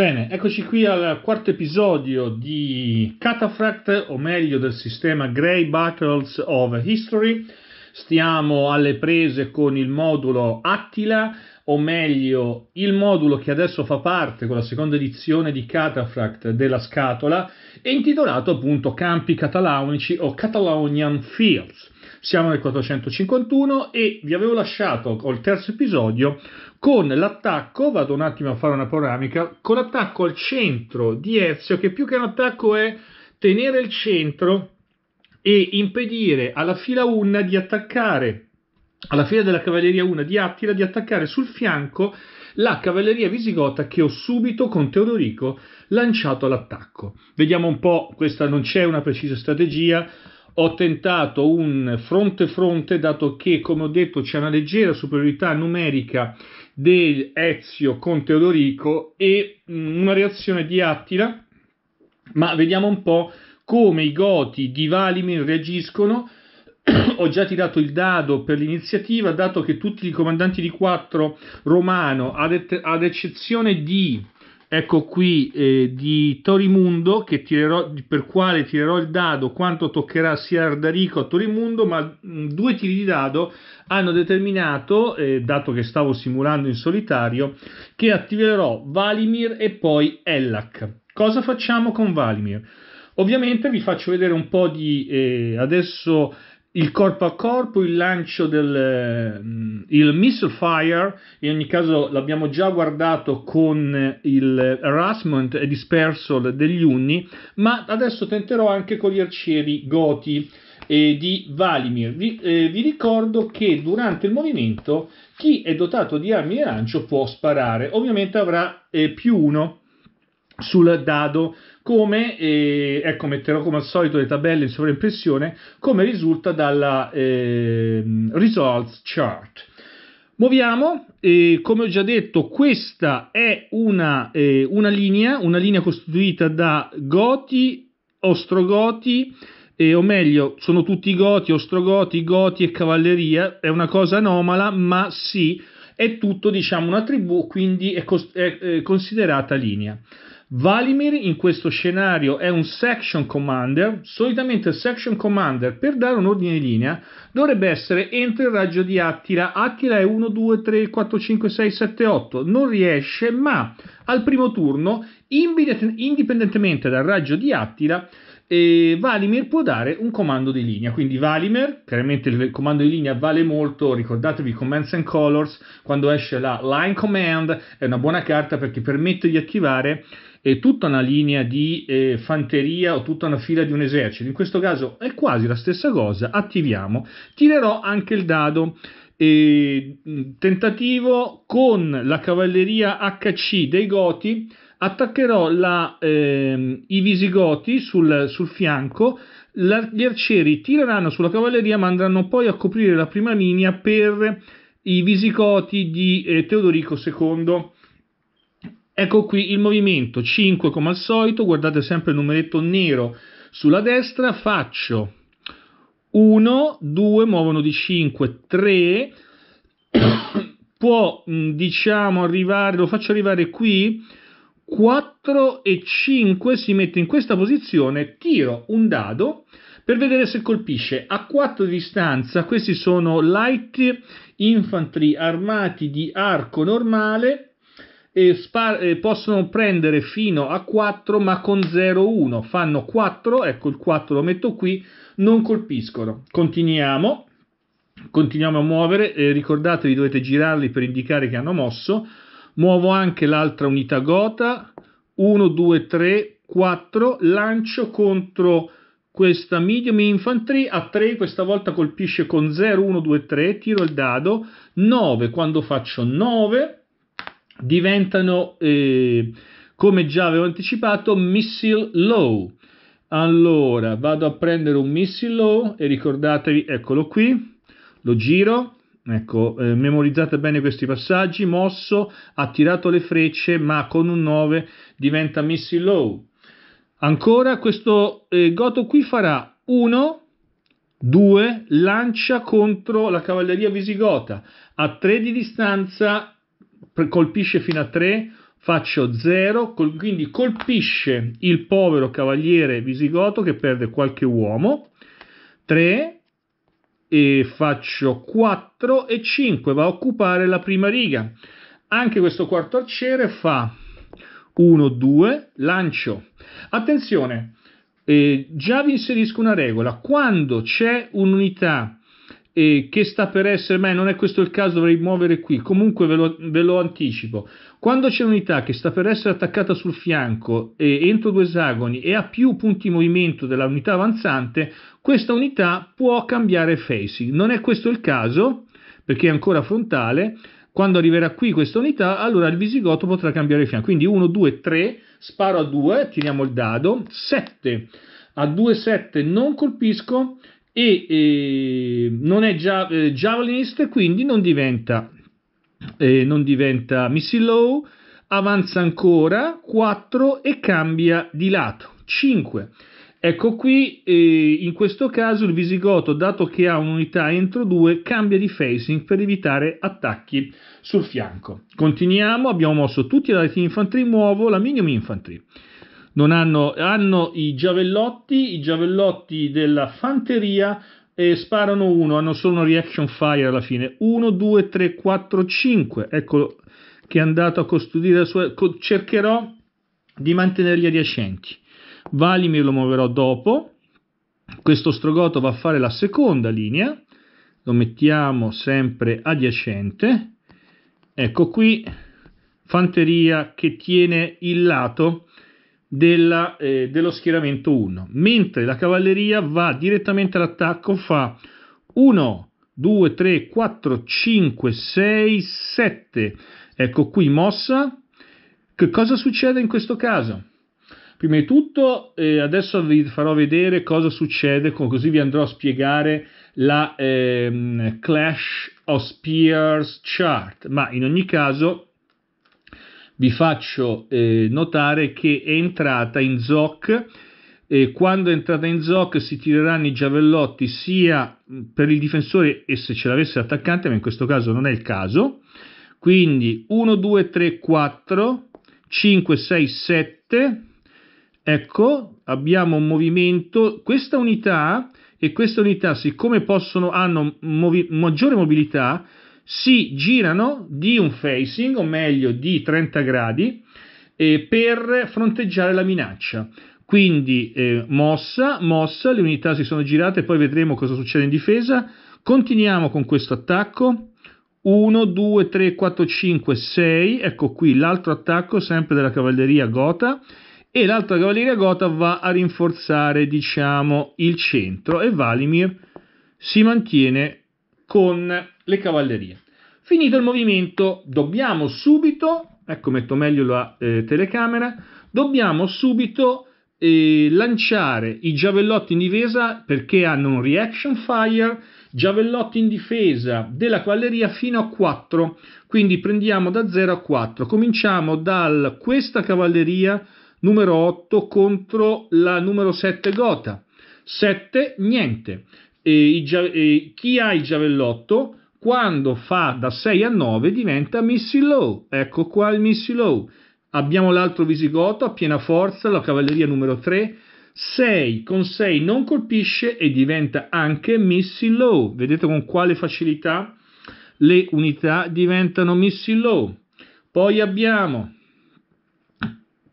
Bene, eccoci qui al quarto episodio di Cataphract, o meglio del sistema Grey Battles of History. Stiamo alle prese con il modulo Attila, o meglio il modulo che adesso fa parte con la seconda edizione di Cataphract della scatola, è intitolato appunto Campi Catalaunici o Catalonian Fields. Siamo nel 451 e vi avevo lasciato col terzo episodio con l'attacco, vado un attimo a fare una panoramica, con l'attacco al centro di Ezio che più che un attacco è tenere il centro e impedire alla fila 1 di attaccare, alla fila della cavalleria 1 di Attila di attaccare sul fianco la cavalleria visigota che ho subito con Teodorico lanciato all'attacco. Vediamo un po', questa non c'è una precisa strategia, ho tentato un fronte-fronte dato che, come ho detto, c'è una leggera superiorità numerica del Ezio con Teodorico e mm, una reazione di Attila, ma vediamo un po' come i Goti di Valimir reagiscono. ho già tirato il dado per l'iniziativa, dato che tutti i comandanti di 4 romano, ad, et- ad eccezione di ecco qui eh, di Torimundo che tirerò, per quale tirerò il dado quanto toccherà sia Ardarico a Torimundo ma mh, mm, due tiri di dado hanno determinato eh, dato che stavo simulando in solitario che attiverò Valimir e poi Ellac cosa facciamo con Valimir? ovviamente vi faccio vedere un po' di eh, adesso il corpo a corpo, il lancio del mm, il missile fire, in ogni caso l'abbiamo già guardato con il harassment e dispersal degli Unni, ma adesso tenterò anche con gli arcieri goti eh, di Valimir. Vi, eh, vi, ricordo che durante il movimento chi è dotato di armi di lancio può sparare, ovviamente avrà eh, più uno sul dado come, eh, ecco metterò come al solito le tabelle in sovraimpressione, come risulta dalla eh, results chart. Muoviamo, eh, come ho già detto, questa è una, eh, una linea, una linea costituita da Goti, Ostrogoti, eh, o meglio, sono tutti Goti, Ostrogoti, Goti e Cavalleria, è una cosa anomala, ma sì, è tutto, diciamo, una tribù, quindi è, cos- è considerata linea. Valimir in questo scenario è un section commander, solitamente il section commander per dare un ordine di linea dovrebbe essere entro il raggio di Attila, Attila è 1, 2, 3, 4, 5, 6, 7, 8, non riesce ma al primo turno indipendentemente dal raggio di Attila e Valimir può dare un comando di linea, quindi Valimir, chiaramente il comando di linea vale molto, ricordatevi Commands and Colors, quando esce la Line Command è una buona carta perché permette di attivare eh, tutta una linea di eh, fanteria o tutta una fila di un esercito, in questo caso è quasi la stessa cosa, attiviamo, tirerò anche il dado, eh, tentativo con la cavalleria HC dei Goti, attaccherò la, ehm, i visigoti sul, sul fianco, la, gli arcieri tireranno sulla cavalleria ma andranno poi a coprire la prima linea per i visigoti di eh, Teodorico II. Ecco qui il movimento 5 come al solito, guardate sempre il numeretto nero sulla destra, faccio 1, 2, muovono di 5, 3, può diciamo arrivare, lo faccio arrivare qui 4 e 5 si mette in questa posizione, tiro un dado per vedere se colpisce. A 4 di distanza, questi sono light infantry armati di arco normale e spar- eh, possono prendere fino a 4 ma con 0-1. Fanno 4, ecco il 4 lo metto qui, non colpiscono. Continuiamo, continuiamo a muovere, eh, ricordatevi dovete girarli per indicare che hanno mosso muovo anche l'altra unità gota 1 2 3 4 lancio contro questa medium infantry a 3 questa volta colpisce con 0 1 2 3 tiro il dado 9 quando faccio 9 diventano eh, come già avevo anticipato missile low allora vado a prendere un missile low e ricordatevi eccolo qui lo giro Ecco, eh, memorizzate bene questi passaggi. Mosso ha tirato le frecce, ma con un 9 diventa Missy Low. Ancora, questo eh, Goto qui farà 1, 2, lancia contro la cavalleria visigota. A 3 di distanza colpisce fino a 3, faccio 0, col, quindi colpisce il povero cavaliere visigoto che perde qualche uomo. 3, e faccio 4 e 5 va a occupare la prima riga anche questo quarto arciere fa 1 2 lancio attenzione eh, già vi inserisco una regola quando c'è un'unità eh, che sta per essere, ma non è questo il caso, dovrei muovere qui, comunque ve lo, ve lo anticipo. Quando c'è un'unità che sta per essere attaccata sul fianco e entro due esagoni e ha più punti di movimento della unità avanzante, questa unità può cambiare facing. Non è questo il caso, perché è ancora frontale, quando arriverà qui questa unità, allora il visigoto potrà cambiare fianco. Quindi 1, 2, 3, sparo a 2, tiriamo il dado, 7, a 2, 7 non colpisco, e non è già eh, javelinist, quindi non diventa, eh, non diventa missile low, avanza ancora 4 e cambia di lato 5. Ecco qui, eh, in questo caso, il Visigoto, dato che ha un'unità entro 2, cambia di facing per evitare attacchi sul fianco. Continuiamo, abbiamo mosso tutti la Light infantry, muovo la medium infantry non hanno, hanno i giavellotti, i giavellotti della fanteria e sparano uno, hanno solo una reaction fire alla fine. 1, 2, 3, 4, 5. Eccolo che è andato a costruire la sua... cercherò di mantenerli adiacenti. Valimir lo muoverò dopo. Questo strogoto va a fare la seconda linea. Lo mettiamo sempre adiacente. Ecco qui, fanteria che tiene il lato della, eh, dello schieramento 1, mentre la cavalleria va direttamente all'attacco, fa 1, 2, 3, 4, 5, 6, 7. Ecco qui mossa. Che cosa succede in questo caso? Prima di tutto, eh, adesso vi farò vedere cosa succede, così vi andrò a spiegare la ehm, Clash of Spears chart, ma in ogni caso vi faccio eh, notare che è entrata in ZOC e quando è entrata in ZOC si tireranno i giavellotti sia mm, per il difensore e se ce l'avesse attaccante, ma in questo caso non è il caso. Quindi 1, 2, 3, 4, 5, 6, 7. Ecco, abbiamo un movimento. Questa unità e questa unità, siccome possono, hanno movi- maggiore mobilità, si girano di un facing, o meglio di 30 gradi, eh, per fronteggiare la minaccia. Quindi eh, mossa, mossa, le unità si sono girate, poi vedremo cosa succede in difesa. Continuiamo con questo attacco. 1, 2, 3, 4, 5, 6. Ecco qui l'altro attacco, sempre della cavalleria gota. E l'altra cavalleria gota va a rinforzare, diciamo, il centro. E Valimir si mantiene con le cavallerie. Finito il movimento, dobbiamo subito, ecco metto meglio la eh, telecamera, dobbiamo subito eh, lanciare i giavellotti in difesa perché hanno un reaction fire, giavellotti in difesa della cavalleria fino a 4, quindi prendiamo da 0 a 4. Cominciamo da questa cavalleria numero 8 contro la numero 7 Gota. 7 niente. E, e, chi ha il giavellotto quando fa da 6 a 9 diventa Missy Low. Ecco qua il Missy Low. Abbiamo l'altro Visigoto a piena forza, la cavalleria numero 3. 6 con 6 non colpisce e diventa anche Missy Low. Vedete con quale facilità le unità diventano Missy Low. Poi abbiamo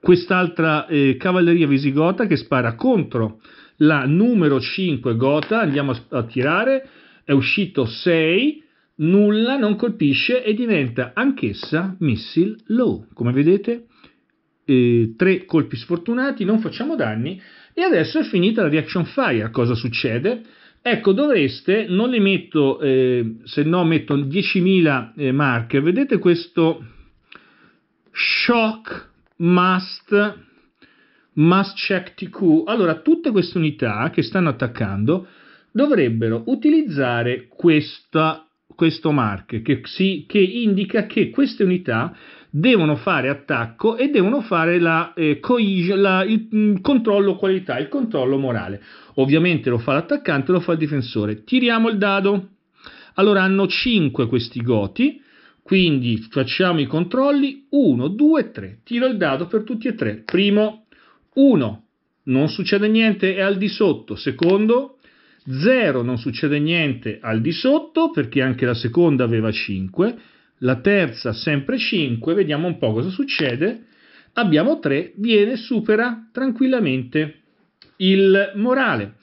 quest'altra eh, cavalleria visigota che spara contro la numero 5 gota. Andiamo a, a tirare. È uscito 6 nulla non colpisce e diventa anch'essa missile low. Come vedete, eh, tre colpi sfortunati, non facciamo danni e adesso è finita la reaction fire. Cosa succede? Ecco, dovreste, non le metto, eh, se no metto 10.000 eh, marche, vedete questo shock must, must check TQ. Allora, tutte queste unità che stanno attaccando dovrebbero utilizzare questa questo mark che, si, che, indica che queste unità devono fare attacco e devono fare la, eh, coig- la, il, il mm, controllo qualità, il controllo morale. Ovviamente lo fa l'attaccante, lo fa il difensore. Tiriamo il dado. Allora hanno 5 questi goti, quindi facciamo i controlli. 1, 2, 3. Tiro il dado per tutti e tre. Primo, 1. Non succede niente, è al di sotto. Secondo, 0 non succede niente al di sotto perché anche la seconda aveva 5, la terza sempre 5, vediamo un po' cosa succede. Abbiamo 3, viene, supera tranquillamente il morale.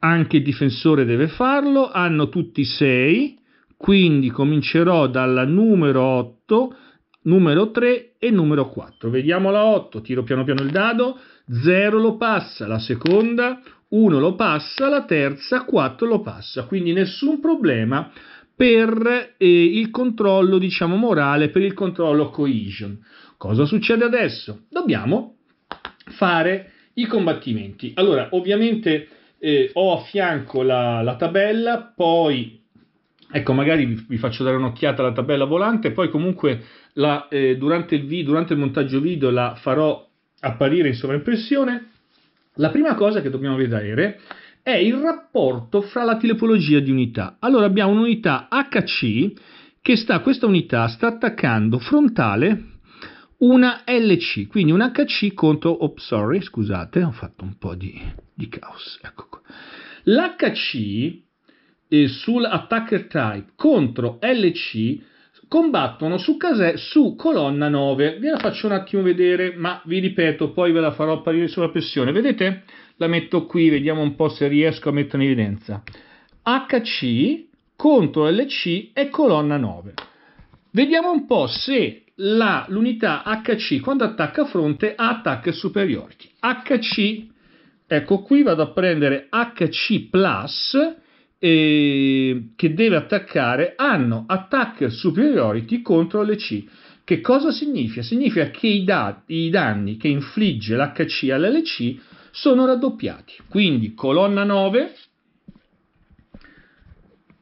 Anche il difensore deve farlo, hanno tutti 6, quindi comincerò dalla numero 8, numero 3 e numero 4. Vediamo la 8, tiro piano piano il dado, 0 lo passa, la seconda, 1 lo passa, la terza 4 lo passa, quindi nessun problema per eh, il controllo diciamo morale, per il controllo cohesion. Cosa succede adesso? Dobbiamo fare i combattimenti. Allora, ovviamente eh, ho a fianco la, la tabella, poi Ecco, magari vi faccio dare un'occhiata alla tabella volante, poi comunque la, eh, durante, il vi, durante, il montaggio video la farò apparire in sovraimpressione. La prima cosa che dobbiamo vedere è il rapporto fra la tipologia di unità. Allora abbiamo un'unità HC che sta, questa unità sta attaccando frontale una LC, quindi un HC contro, oh sorry, scusate, ho fatto un po' di, di caos, ecco qua. L'HC eh, sull'attacker type contro LC combattono su, case- su colonna 9. Ve la faccio un attimo vedere, ma vi ripeto, poi ve la farò apparire sulla pressione. Vedete? La metto qui, vediamo un po' se riesco a mettere in evidenza. HC contro LC e colonna 9. Vediamo un po' se la, l'unità HC quando attacca fronte ha attacchi superiori. HC, ecco qui vado a prendere HC eh, che deve attaccare hanno attack superiority contro le Che cosa significa? Significa che i, da- i danni che infligge l'HC all'LC sono raddoppiati. Quindi colonna 9,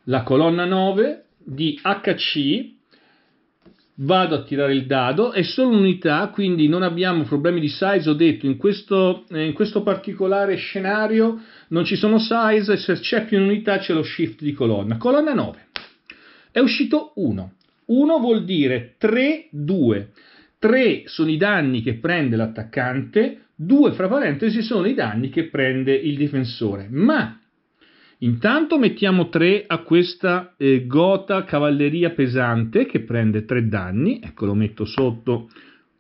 la colonna 9 di HC vado a tirare il dado, è solo un'unità, quindi non abbiamo problemi di size, ho detto, in questo, eh, in questo particolare scenario non ci sono size e se c'è più un'unità c'è lo shift di colonna. Colonna 9, è uscito 1, 1 vuol dire 3, 2, 3 sono i danni che prende l'attaccante, 2 fra parentesi sono i danni che prende il difensore, ma Intanto mettiamo 3 a questa eh, gota cavalleria pesante che prende 3 danni, ecco lo metto sotto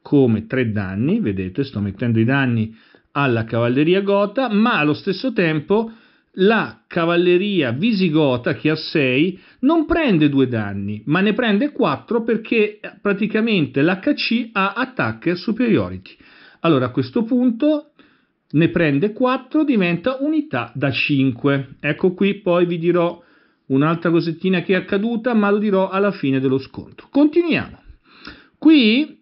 come 3 danni, vedete sto mettendo i danni alla cavalleria gota, ma allo stesso tempo la cavalleria visigota che ha 6 non prende 2 danni, ma ne prende 4 perché eh, praticamente l'HC ha attacker superiority. Allora a questo punto ne prende 4, diventa unità da 5. Ecco qui, poi vi dirò un'altra cosettina che è accaduta, ma lo dirò alla fine dello scontro. Continuiamo. Qui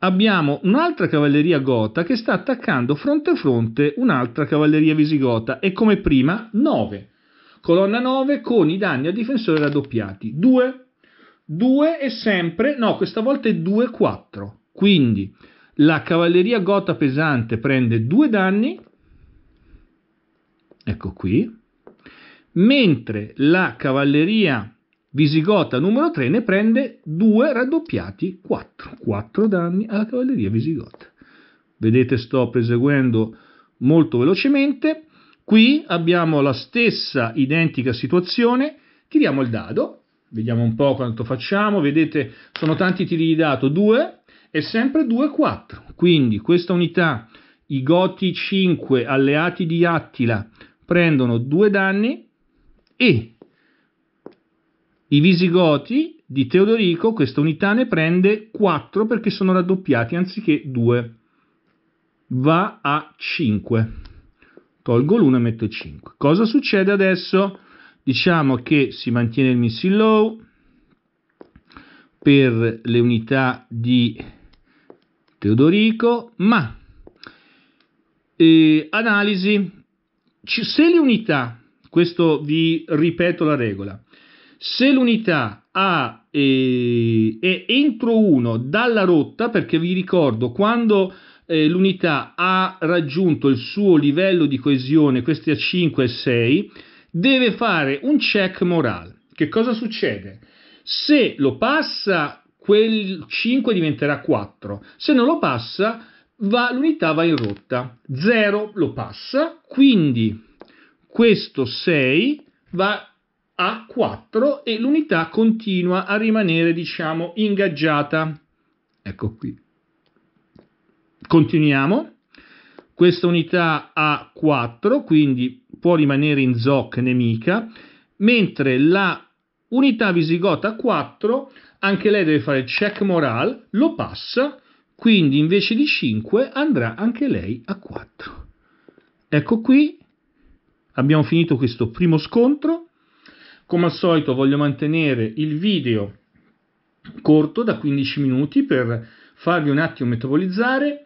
abbiamo un'altra cavalleria gota che sta attaccando fronte a fronte un'altra cavalleria visigota e come prima 9. Colonna 9 con i danni a difensore raddoppiati. 2. 2 e sempre, no, questa volta è 2-4. Quindi la cavalleria gota pesante prende due danni, ecco qui, mentre la cavalleria visigota numero 3 ne prende due raddoppiati 4, 4 danni alla cavalleria visigota. Vedete sto proseguendo molto velocemente. Qui abbiamo la stessa identica situazione, tiriamo il dado, vediamo un po' quanto facciamo, vedete sono tanti tiri di dado, 2, è sempre 2-4. Quindi questa unità, i Goti 5 alleati di Attila, prendono due danni e i Visigoti di Teodorico, questa unità ne prende 4 perché sono raddoppiati anziché 2. Va a 5. Tolgo l'1 e metto 5. Cosa succede adesso? Diciamo che si mantiene il missile low per le unità di Teodorico, ma eh, analisi, se le unità, questo vi ripeto la regola, se l'unità ha, eh, è entro 1 dalla rotta, perché vi ricordo quando eh, l'unità ha raggiunto il suo livello di coesione, questi a 5 e 6, deve fare un check morale. Che cosa succede? Se lo passa quel 5 diventerà 4. Se non lo passa, va, l'unità va in rotta. 0 lo passa, quindi questo 6 va a 4 e l'unità continua a rimanere, diciamo, ingaggiata. Ecco qui. Continuiamo. Questa unità ha 4, quindi può rimanere in zoc nemica, mentre la Unità Visigota 4, anche lei deve fare check morale, lo passa, quindi invece di 5 andrà anche lei a 4. Ecco qui, abbiamo finito questo primo scontro. Come al solito voglio mantenere il video corto da 15 minuti per farvi un attimo metabolizzare.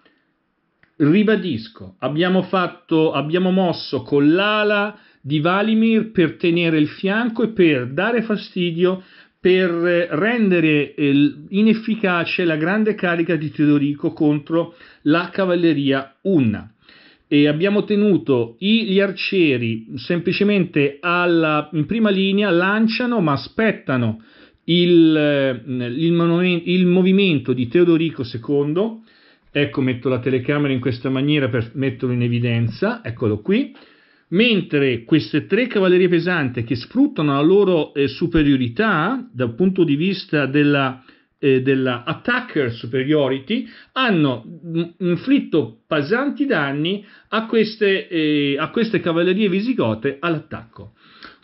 Ribadisco, abbiamo, fatto, abbiamo mosso con l'ala di Valimir per tenere il fianco e per dare fastidio, per eh, rendere eh, inefficace la grande carica di Teodorico contro la cavalleria Unna. E abbiamo tenuto gli arcieri semplicemente alla, in prima linea, lanciano ma aspettano il, eh, il, il movimento di Teodorico II. Ecco, metto la telecamera in questa maniera per metterlo in evidenza, eccolo qui mentre queste tre cavallerie pesanti che sfruttano la loro eh, superiorità dal punto di vista della, eh, della attacker superiority hanno mm, inflitto pesanti danni a queste, eh, a queste cavallerie visigote all'attacco.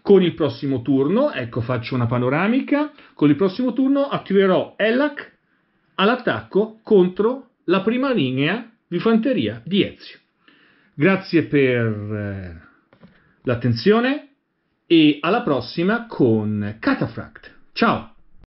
Con il prossimo turno, ecco faccio una panoramica, con il prossimo turno attiverò Ellac all'attacco contro la prima linea di fanteria di Ezio. Grazie per eh, l'attenzione e alla prossima con Catafract. Ciao!